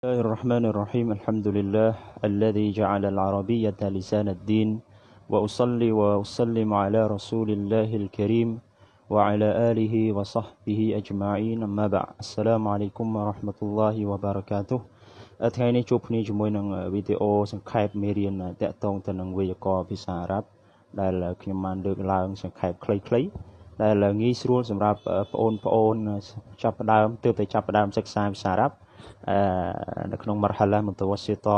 الله الرحمن الرحيم الحمد لله الذي جعل العربية لسان الدين وأصلي وأسلم على رسول الله الكريم وعلى آله وصحبه أجمعين أما بعد السلام عليكم ورحمة الله وبركاته ថ្ងៃនេះជួបគ្នាជាមួយនឹងវីដេអូសង្ខេបមេរៀនតាក់ទងទៅនឹងវេយ្យាករណ៍ភាសាអារ៉ាប់ដែលខ្ញុំបានលើកឡើងសង្ខេបខ្លីៗដែលងាយស្រួលសម្រាប់បងប្អូនៗចាប់ផ្ដើមទើបតែចាប់ផ្ដើមសិក្សាភាសាអារ៉ាប់នៅក្នុងមរហាឡាមតវសិត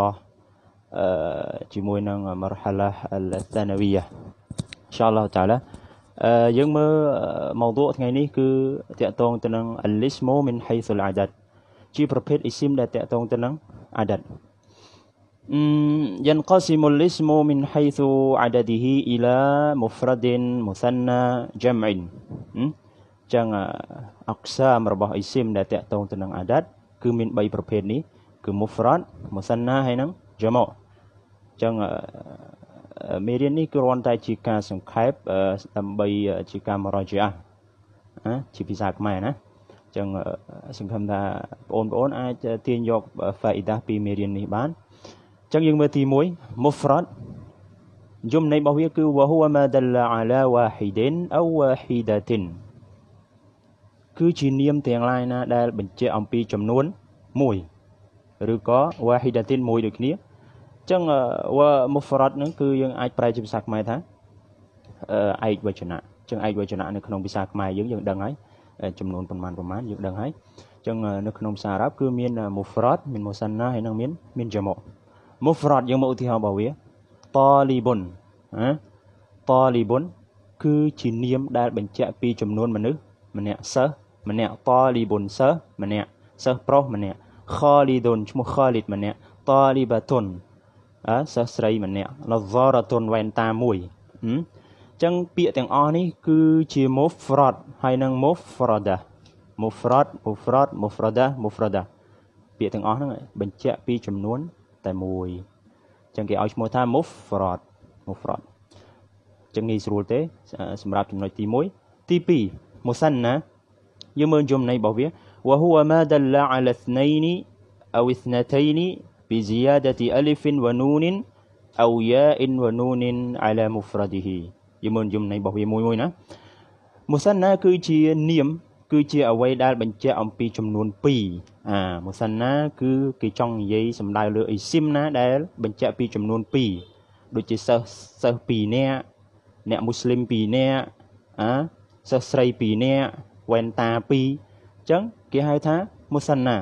ជាមួយនឹងមរហាឡាអលសានាវីយ៉ា inshallah taala យើងមើល موضوع ថ្ងៃនេះគឺតាក់ទងទៅនឹង al-ismu min haythu al-adad ជាប្រភេទ ism ដែលតាក់ទងទៅនឹង adad ينقسم الاسم من حيث عدده إلى مفرد مثنى جمع ចឹងអក្សររបស់ ism ដែលតាក់ទងទៅនឹង adad គឺមាន3ប្រភេទនេះគឺ mufrad musanna ហើយនឹង jama' អញ្ចឹងមេរៀននេះគ្រាន់តែជាការសង្ខេបដើម្បីជាការមរជាណាជាភាសាខ្មែរណាអញ្ចឹងសង្ឃឹមថាបងប្អូនអាចទាញយកហ្វាអ៊ីដាពីមេរៀននេះបានអញ្ចឹងយើងមើលទី1 mufrad យមនៃរបស់វា គឺ وهو ما دل على واحد او واحده គឺជានាមទាំងឡាយណាដែលបញ្ជាក់អំពីចំនួន1ឬក៏ wahidatin មួយដូចគ្នាអញ្ចឹង wa mufrad ហ្នឹងគឺយើងអាចប្រែជាភាសាខ្មែរថាឯកវចនៈអញ្ចឹងឯកវចនៈនៅក្នុងភាសាខ្មែរយើងយើងដឹងហើយចំនួនប្រមាណប្រមាណយើងដឹងហើយអញ្ចឹងនៅក្នុងភាសាអារ៉ាប់គឺមាន mufrad មាន musanna ហើយនឹងមានមាន jamu' mufrad យើងមកឧទាហរណ៍របស់វា talibun ណា talibun គឺជានាមដែលបញ្ជាក់ពីចំនួនមនុស្សម្នាក់សិស្សម្នាក់តលីបុនសិស្សម្នាក់សិស្សប្រុសម្នាក់ខលីដុនឈ្មោះខលីតម្នាក់តលីបាតុនអើសិស្សស្រីម្នាក់លវរតុនវ៉ែនតាមួយអញ្ចឹងពាក្យទាំងអស់នេះ គឺជា mufrad ហើយនឹង mufrada mufrad mufrad mufrada mufrada ពាក្យទាំងអស់ហ្នឹងបញ្ជាក់ពីចំនួនតែមួយអញ្ចឹងគេឲ្យឈ្មោះថា mufrad mufrad ចឹងងាយស្រួលទេសម្រាប់ចំណុចទី1ទី2 musanna យើងមើលចំណៃរបស់វា وهو ما دل على اثنين أو اثنتين بزيادة ألف ونون أو ياء ونون على مفرده យើងមើលចំណៃរបស់វាមួយមួយណាមុសាណាគឺជានាម គឺជាអ្វីដែល បញ្ជាក់អំពីចំនួន2អាមុសាណាគឺគេចង់និយាយសំដៅលើអ៊ីស៊ីមណា ដែល បញ្ជាក់ពីចំនួន2ដូចជាសិស្សសិស្ស2នាក់អ្នកមូស្លីម2នាក់អាសិស្សស្រី2នាក់វ៉ែនតា2អញ្ចឹងគេហៅថាមុសាណាអ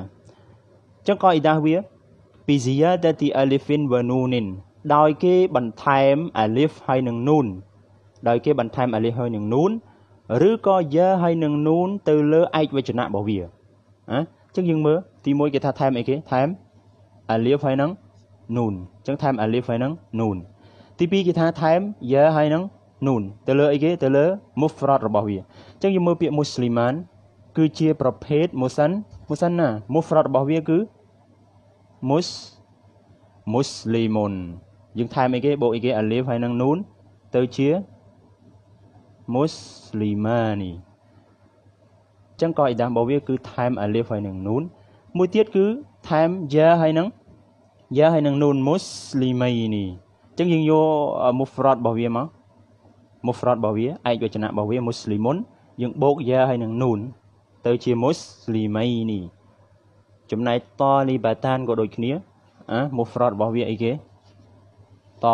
ញ្ចឹងក៏អ៊ីដាសវា ពីស៊ីយ៉ាដាទីអាលីហ្វិនវ៉ានូនីនដោយគេបន្ថែមអាលីហ្វហើយនឹងនូនដោយគេ បន្ថែមអាលីហ្វហើយនឹងនូនឬក៏យ៉ាហើយនឹងនូនទៅលើឯកវចនៈរបស់វាណាអញ្ចឹងយើងមើលទី1គេថាថែមអីគេថែមអាលីហ្វហើយនឹងនូនអញ្ចឹងថែមអាលីហ្វហើយនឹងនូនទី2គេថាថែមយ៉ាហើយនឹងនូនទៅលើអីគេទៅលើ mufrad របស់វាអញ្ចឹងយើងមើលពាក្យ musliman គឺជាប្រភេទ musan musanna mufrad របស់វាគឺ mus muslimun យើងថែមអីគេបូកអីគេ alif ហើយនឹងនូនទៅជា muslimani ចឹងក៏អ៊ីដាមរបស់វា គឺថែមអាលីហ្វហើយនឹងនូនមួយទៀតគឺថែមយ៉ាហើយនឹងយ៉ាហើយនឹងនូនមុស្លីមីនីចឹងយើងយកមូហ្វ្រតរបស់វាមកមុហ្វ្រតរបស់វាឯកវចនៈរបស់វាមុស្លីមុនយើងបូកយ៉ាហើយនឹងនូនទៅជាមុស្លីមៃនីចំណែកតលីបាតានក៏ដូចគ្នាអាមុហ្វ្រតរបស់វាអីគេត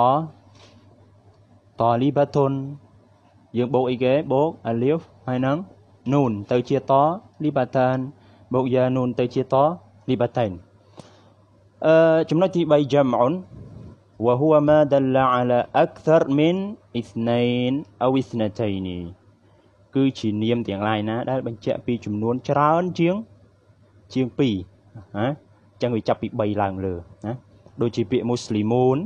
តលីបាតុនយើងបូកអីគេបូកអាលីហ្វហើយនឹងនូនទៅជាតលីបាតានបូកយ៉ានូនទៅជាតលីបាតៃនអឺចំណុចទី3 jam'un وهو ما دل على أكثر من اثنين أو اثنتين គឺជានាមទាំងឡាយណា ដែល បញ្ជាក់ពីចំនួន ច្រើនជាងជាង2ណាអញ្ចឹងវាចាប់ពី3ឡើងលើណាដូចជាពាក្យ muslimun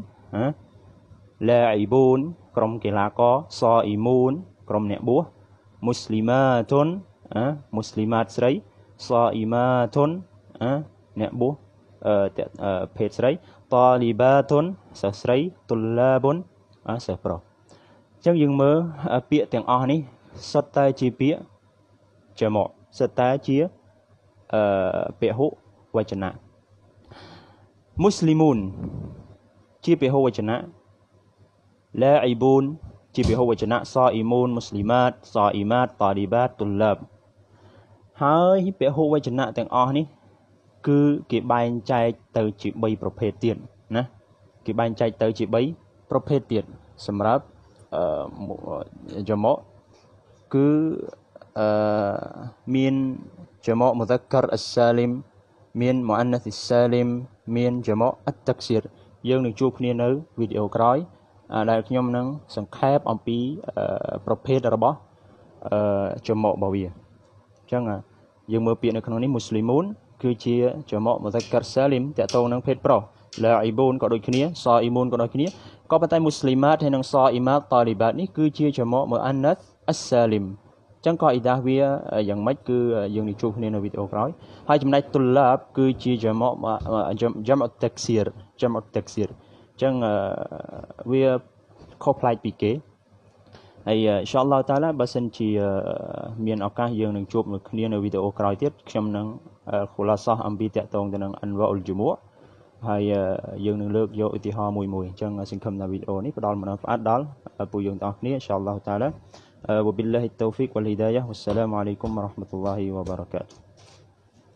ណាឡាអ៊ីបូនក្រុមកីឡាករសអ៊ីមូនក្រុមអ្នកបួស muslimatun ណា muslimat ស្រីសអ៊ីម៉ាទុនណាអ្នកបួសភេទស្រីតលីបាទុនសិស្សស្រីតុលាបុនសិស្សប្រុសអញ្ចឹងយើងមើលពាក្យទាំងអស់នេះសុទ្ធតែជាពាក្យជាមកសុទ្ធតែជាអឺពហុវចនៈមុស្លីមូនជាពហុវចនៈឡាអ៊ីបូន ជាពហុវចនៈសាអ៊ីមូនមុស្លីម៉ាតសាអ៊ីម៉ាតតាលីបាតុលឡាបហើយពហុវចនៈទាំងអស់នេះគឺគេបែងចែកទៅជា3ប្រភេទទៀតណាគេបែងចែកទៅជា3ប្រភេទទៀតសម្រាប់អឺយមោគឺអឺមានយមោមុតកអសាលីមមានមអណាសសាលីមមានយមោអតកសៀរយើងនឹងជួបគ្នានៅវីដេអូក្រោយ ដែលខ្ញុំនឹងសង្ខេបអំពីប្រភេទរបស់យមោរបស់វាអញ្ចឹងយើងមើលពាក្យនៅក្នុងនេះមូស្លីមូនគឺជាចមោមតាកាសាលីមតកតងនឹងភេទប្រុសឡាអ៊ីបូនក៏ដូចគ្នាសអ៊ីមូនក៏ដូចគ្នាក៏ប៉ុន្តែមូស្លីម៉ាតហើយនិងសអ៊ីម៉ាតតាលីបាតនេះគឺជាចមោមអាណាត់អសាលីមចឹងក៏អ៊ីដាស់វាយ៉ាងម៉េចគឺយើងនឹងជួបគ្នានៅវីដេអូក្រោយ ហើយចំណែកទុលាបគឺជាចមោចាំអតាក់សៀរចាំអតាក់សៀរចឹងវាខុសប្លែកពីគេហើយអ៊ីនសាអល់ឡោះតាឡាបើសិនជាមានឱកាសយើងនឹងជួបគ្នានៅវីដេអូក្រោយទៀតខ្ញុំនឹង Eh, khulasah អំពីតកតងទៅនឹង anwaul jumu' ហើយយើងនឹងលើកយកឧទាហរណ៍មួយមួយអញ្ចឹងសង្ឃឹមថាវីដេអូនេះផ្ដល់មនោផ្អាតដល់ពួកយើងទាំងអស់គ្នា inshallah taala eh, wa billahi at-tawfiq wal hidayah wassalamu alaykum wa rahmatullahi wa barakatuh